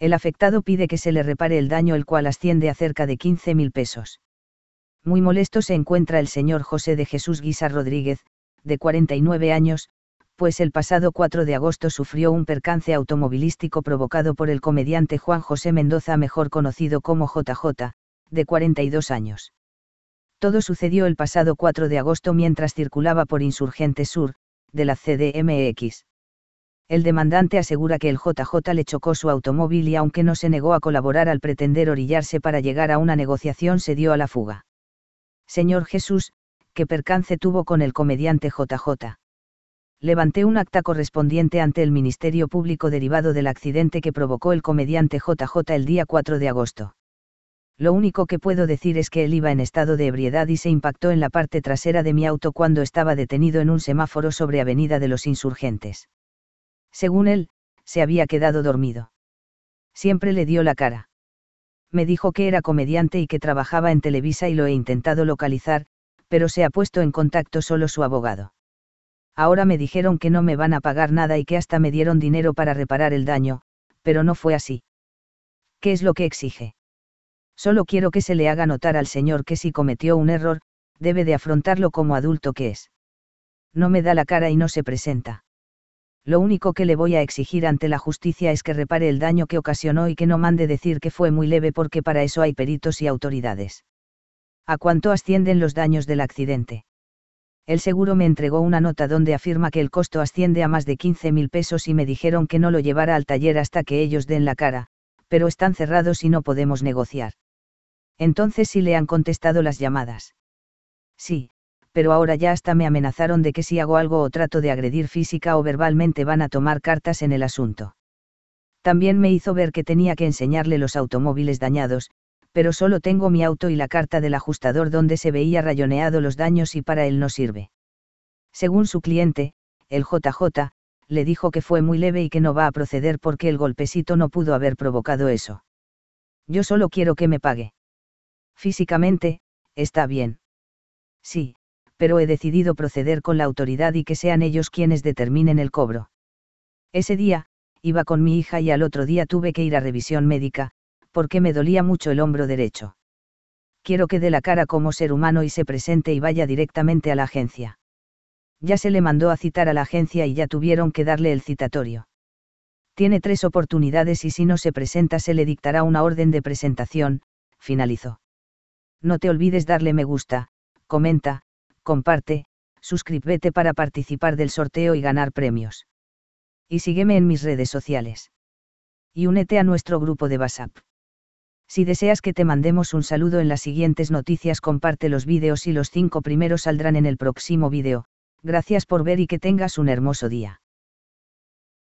El afectado pide que se le repare el daño el cual asciende a cerca de 15 mil pesos. Muy molesto se encuentra el señor José de Jesús Guisa Rodríguez, de 49 años, pues el pasado 4 de agosto sufrió un percance automovilístico provocado por el comediante Juan José Mendoza, mejor conocido como JJ, de 42 años. Todo sucedió el pasado 4 de agosto mientras circulaba por Insurgente Sur, de la CDMX. El demandante asegura que el JJ le chocó su automóvil y aunque no se negó a colaborar al pretender orillarse para llegar a una negociación, se dio a la fuga. Señor Jesús, qué percance tuvo con el comediante JJ. Levanté un acta correspondiente ante el Ministerio Público derivado del accidente que provocó el comediante JJ el día 4 de agosto. Lo único que puedo decir es que él iba en estado de ebriedad y se impactó en la parte trasera de mi auto cuando estaba detenido en un semáforo sobre Avenida de los Insurgentes. Según él, se había quedado dormido. Siempre le dio la cara. Me dijo que era comediante y que trabajaba en Televisa y lo he intentado localizar, pero se ha puesto en contacto solo su abogado. Ahora me dijeron que no me van a pagar nada y que hasta me dieron dinero para reparar el daño, pero no fue así. ¿Qué es lo que exige? Solo quiero que se le haga notar al señor que si cometió un error, debe de afrontarlo como adulto que es. No me da la cara y no se presenta. Lo único que le voy a exigir ante la justicia es que repare el daño que ocasionó y que no mande decir que fue muy leve porque para eso hay peritos y autoridades. ¿A cuánto ascienden los daños del accidente? El seguro me entregó una nota donde afirma que el costo asciende a más de 15 mil pesos y me dijeron que no lo llevara al taller hasta que ellos den la cara, pero están cerrados y no podemos negociar. Entonces si le han contestado las llamadas. Sí, pero ahora ya hasta me amenazaron de que si hago algo o trato de agredir física o verbalmente van a tomar cartas en el asunto. También me hizo ver que tenía que enseñarle los automóviles dañados, pero solo tengo mi auto y la carta del ajustador donde se veía rayoneado los daños y para él no sirve. Según su cliente, el JJ, le dijo que fue muy leve y que no va a proceder porque el golpecito no pudo haber provocado eso. Yo solo quiero que me pague. Físicamente, está bien. Sí, pero he decidido proceder con la autoridad y que sean ellos quienes determinen el cobro. Ese día, iba con mi hija y al otro día tuve que ir a revisión médica, porque me dolía mucho el hombro derecho. Quiero que dé la cara como ser humano y se presente y vaya directamente a la agencia. Ya se le mandó a citar a la agencia y ya tuvieron que darle el citatorio. Tiene tres oportunidades y si no se presenta se le dictará una orden de presentación, finalizó. No te olvides darle me gusta, comenta, comparte, suscríbete para participar del sorteo y ganar premios. Y sígueme en mis redes sociales. Y únete a nuestro grupo de WhatsApp. Si deseas que te mandemos un saludo en las siguientes noticias, comparte los vídeos y los cinco primeros saldrán en el próximo vídeo. Gracias por ver y que tengas un hermoso día.